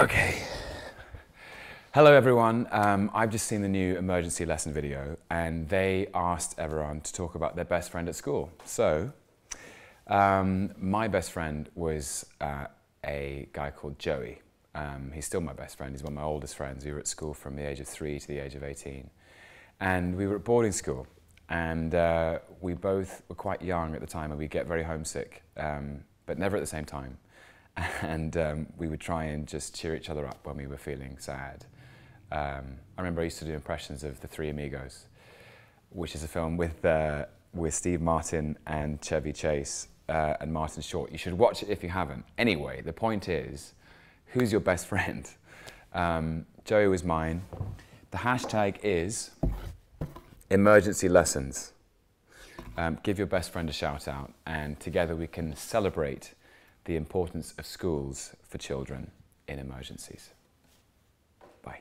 Okay. Hello everyone, um, I've just seen the new emergency lesson video and they asked everyone to talk about their best friend at school. So, um, my best friend was uh, a guy called Joey. Um, he's still my best friend, he's one of my oldest friends. We were at school from the age of three to the age of 18. And we were at boarding school and uh, we both were quite young at the time and we'd get very homesick, um, but never at the same time and um, we would try and just cheer each other up when we were feeling sad. Um, I remember I used to do impressions of The Three Amigos, which is a film with, uh, with Steve Martin and Chevy Chase uh, and Martin Short. You should watch it if you haven't. Anyway, the point is, who's your best friend? Um, Joey was mine. The hashtag is emergency lessons. Um, give your best friend a shout out and together we can celebrate the importance of schools for children in emergencies. Bye.